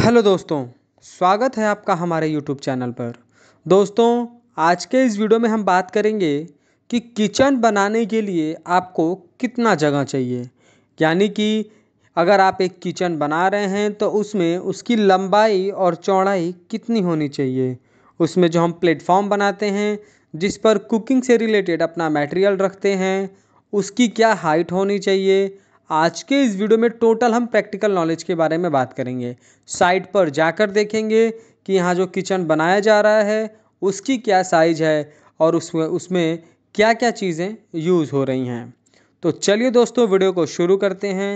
hello दोस्तों स्वागत है आपका हमारे यूट्यूब चैनल पर दोस्तों आज के इस वीडियो में हम बात करेंगे कि किचन बनाने के लिए आपको कितना जगह चाहिए यानी कि अगर आप एक किचन बना रहे हैं तो उसमें उसकी लंबाई और चौड़ाई कितनी होनी चाहिए उसमें जो हम प्लेटफॉर्म बनाते हैं जिस पर कुकिंग से रिलेटेड अपना मटेरियल रखते हैं उसकी क्या हाइट होनी चाहिए आज के इस वीडियो में टोटल हम प्रैक्टिकल नॉलेज के बारे में बात करेंगे साइट पर जाकर देखेंगे कि यहाँ जो किचन बनाया जा रहा है उसकी क्या साइज है और उसमें उसमें क्या क्या चीज़ें यूज़ हो रही हैं तो चलिए दोस्तों वीडियो को शुरू करते हैं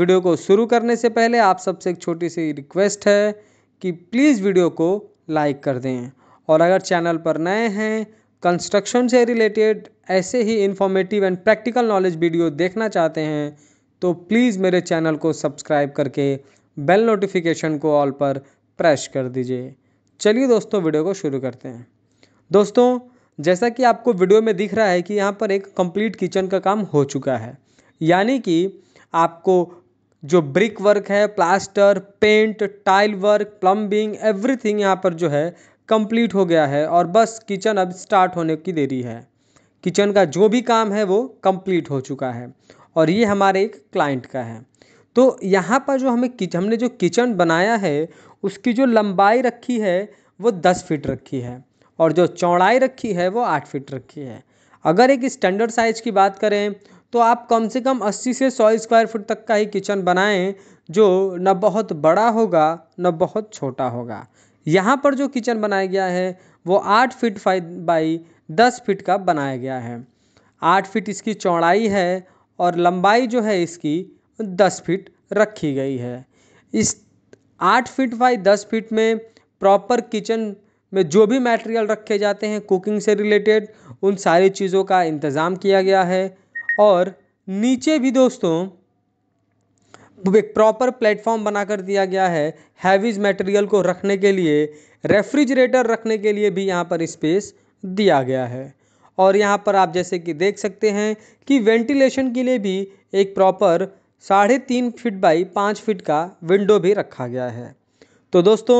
वीडियो को शुरू करने से पहले आप सबसे एक छोटी सी रिक्वेस्ट है कि प्लीज़ वीडियो को लाइक कर दें और अगर चैनल पर नए हैं कंस्ट्रक्शन से रिलेटेड ऐसे ही informative and practical knowledge video देखना चाहते हैं तो प्लीज़ मेरे चैनल को सब्सक्राइब करके बेल नोटिफिकेशन को ऑल पर प्रेस कर दीजिए चलिए दोस्तों वीडियो को शुरू करते हैं दोस्तों जैसा कि आपको वीडियो में दिख रहा है कि यहाँ पर एक कंप्लीट किचन का काम हो चुका है यानी कि आपको जो ब्रिक वर्क है plaster paint tile work plumbing everything यहाँ पर जो है कंप्लीट हो गया है और बस किचन अब स्टार्ट होने की देरी है किचन का जो भी काम है वो कंप्लीट हो चुका है और ये हमारे एक क्लाइंट का है तो यहाँ पर जो हमें किच हमने जो किचन बनाया है उसकी जो लंबाई रखी है वो दस फीट रखी है और जो चौड़ाई रखी है वो आठ फीट रखी है अगर एक स्टैंडर्ड साइज़ की बात करें तो आप कम से कम अस्सी से सौ स्क्वायर फुट तक का ही किचन बनाएं जो न बहुत बड़ा होगा न बहुत छोटा होगा यहाँ पर जो किचन बनाया गया है वो आठ फीट बाई दस फीट का बनाया गया है आठ फीट इसकी चौड़ाई है और लंबाई जो है इसकी दस फीट रखी गई है इस आठ फीट बाई दस फीट में प्रॉपर किचन में जो भी मटेरियल रखे जाते हैं कुकिंग से रिलेटेड उन सारी चीज़ों का इंतज़ाम किया गया है और नीचे भी दोस्तों एक प्रॉपर प्लेटफॉर्म बनाकर दिया गया है हैवीज मटेरियल को रखने के लिए रेफ्रिजरेटर रखने के लिए भी यहाँ पर स्पेस दिया गया है और यहाँ पर आप जैसे कि देख सकते हैं कि वेंटिलेशन के लिए भी एक प्रॉपर साढ़े तीन फिट बाई पाँच फिट का विंडो भी रखा गया है तो दोस्तों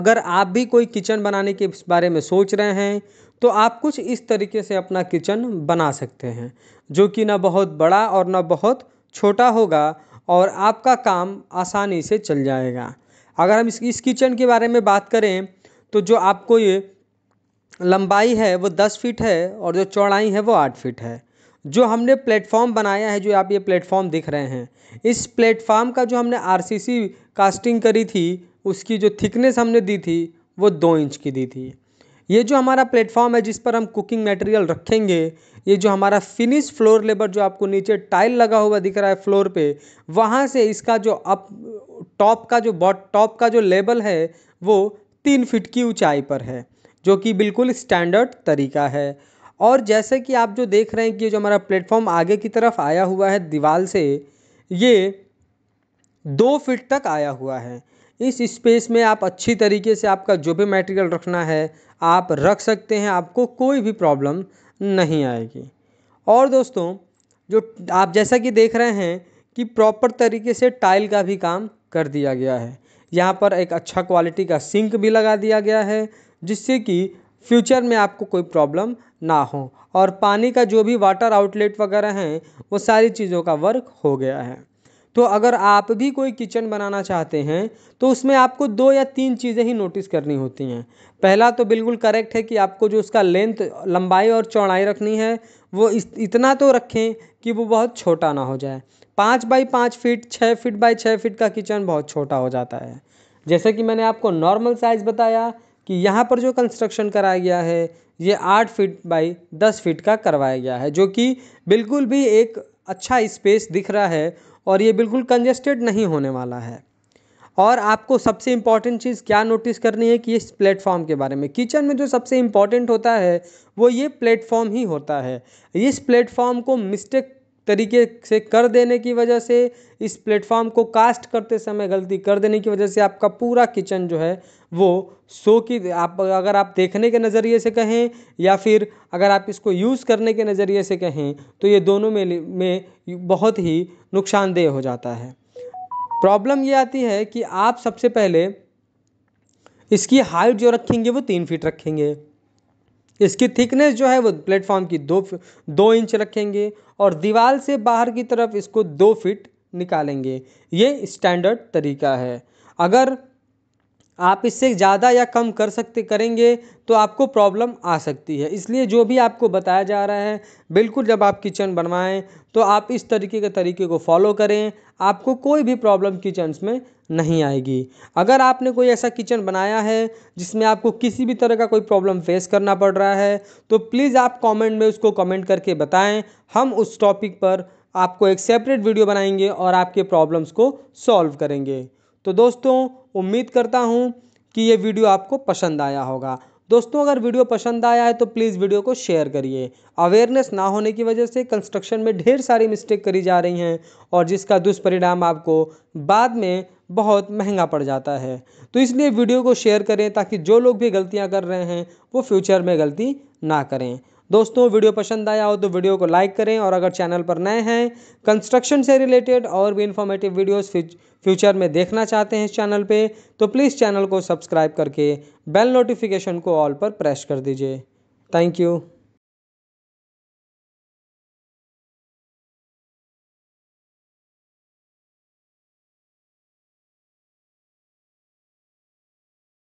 अगर आप भी कोई किचन बनाने के बारे में सोच रहे हैं तो आप कुछ इस तरीके से अपना किचन बना सकते हैं जो कि ना बहुत बड़ा और ना बहुत छोटा होगा और आपका काम आसानी से चल जाएगा अगर हम इस, इस किचन के बारे में बात करें तो जो आपको ये लंबाई है वो दस फीट है और जो चौड़ाई है वो आठ फीट है जो हमने प्लेटफॉर्म बनाया है जो आप ये प्लेटफॉर्म दिख रहे हैं इस प्लेटफॉर्म का जो हमने आर कास्टिंग करी थी उसकी जो थिकनेस हमने दी थी वो दो इंच की दी थी ये जो हमारा प्लेटफॉर्म है जिस पर हम कुकिंग मटेरियल रखेंगे ये जो हमारा फिनिश फ्लोर लेबर जो आपको नीचे टाइल लगा हुआ दिख रहा है फ्लोर पे वहाँ से इसका जो अप टॉप का जो बॉट टॉप का जो लेबल है वो तीन फिट की ऊंचाई पर है जो कि बिल्कुल स्टैंडर्ड तरीका है और जैसे कि आप जो देख रहे हैं कि जो हमारा प्लेटफॉर्म आगे की तरफ आया हुआ है दीवाल से ये दो फिट तक आया हुआ है इस स्पेस में आप अच्छी तरीके से आपका जो भी मटेरियल रखना है आप रख सकते हैं आपको कोई भी प्रॉब्लम नहीं आएगी और दोस्तों जो आप जैसा कि देख रहे हैं कि प्रॉपर तरीके से टाइल का भी काम कर दिया गया है यहाँ पर एक अच्छा क्वालिटी का सिंक भी लगा दिया गया है जिससे कि फ्यूचर में आपको कोई प्रॉब्लम ना हो और पानी का जो भी वाटर आउटलेट वगैरह हैं वो सारी चीज़ों का वर्क हो गया है तो अगर आप भी कोई किचन बनाना चाहते हैं तो उसमें आपको दो या तीन चीज़ें ही नोटिस करनी होती हैं पहला तो बिल्कुल करेक्ट है कि आपको जो उसका लेंथ लंबाई और चौड़ाई रखनी है वो इस इतना तो रखें कि वो बहुत छोटा ना हो जाए पाँच बाई पाँच फीट छः फीट बाई छः फीट का किचन बहुत छोटा हो जाता है जैसे कि मैंने आपको नॉर्मल साइज़ बताया कि यहाँ पर जो कंस्ट्रक्शन कराया गया है ये आठ फीट बाई दस फीट का करवाया गया है जो कि बिल्कुल भी एक अच्छा स्पेस दिख रहा है और ये बिल्कुल कंजेस्टेड नहीं होने वाला है और आपको सबसे इम्पॉर्टेंट चीज़ क्या नोटिस करनी है कि इस प्लेटफॉर्म के बारे में किचन में जो सबसे इम्पॉर्टेंट होता है वो ये प्लेटफॉर्म ही होता है इस प्लेटफॉर्म को मिस्टेक तरीके से कर देने की वजह से इस प्लेटफ़ॉर्म को कास्ट करते समय गलती कर देने की वजह से आपका पूरा किचन जो है वो शो की आप अगर आप देखने के नज़रिए से कहें या फिर अगर आप इसको यूज़ करने के नज़रिए से कहें तो ये दोनों में में बहुत ही नुकसानदेह हो जाता है प्रॉब्लम ये आती है कि आप सबसे पहले इसकी हाइट जो रखेंगे वो तीन फीट रखेंगे इसकी थिकनेस जो है वो प्लेटफॉर्म की दो दो इंच रखेंगे और दीवार से बाहर की तरफ इसको दो फिट निकालेंगे ये स्टैंडर्ड तरीका है अगर आप इससे ज़्यादा या कम कर सकते करेंगे तो आपको प्रॉब्लम आ सकती है इसलिए जो भी आपको बताया जा रहा है बिल्कुल जब आप किचन बनवाएं तो आप इस तरीके के तरीके को फॉलो करें आपको कोई भी प्रॉब्लम किचन्स में नहीं आएगी अगर आपने कोई ऐसा किचन बनाया है जिसमें आपको किसी भी तरह का कोई प्रॉब्लम फेस करना पड़ रहा है तो प्लीज़ आप कमेंट में उसको कमेंट करके बताएं हम उस टॉपिक पर आपको एक सेपरेट वीडियो बनाएंगे और आपके प्रॉब्लम्स को सॉल्व करेंगे तो दोस्तों उम्मीद करता हूँ कि ये वीडियो आपको पसंद आया होगा दोस्तों अगर वीडियो पसंद आया है तो प्लीज़ वीडियो को शेयर करिए अवेयरनेस ना होने की वजह से कंस्ट्रक्शन में ढेर सारी मिस्टेक करी जा रही हैं और जिसका दुष्परिणाम आपको बाद में बहुत महंगा पड़ जाता है तो इसलिए वीडियो को शेयर करें ताकि जो लोग भी गलतियाँ कर रहे हैं वो फ्यूचर में गलती ना करें दोस्तों वीडियो पसंद आया हो तो वीडियो को लाइक करें और अगर चैनल पर नए हैं कंस्ट्रक्शन से रिलेटेड और भी इन्फॉर्मेटिव वीडियोस फ्यूचर में देखना चाहते हैं इस चैनल पे तो प्लीज़ चैनल को सब्सक्राइब करके बेल नोटिफिकेशन को ऑल पर प्रेस कर दीजिए थैंक यू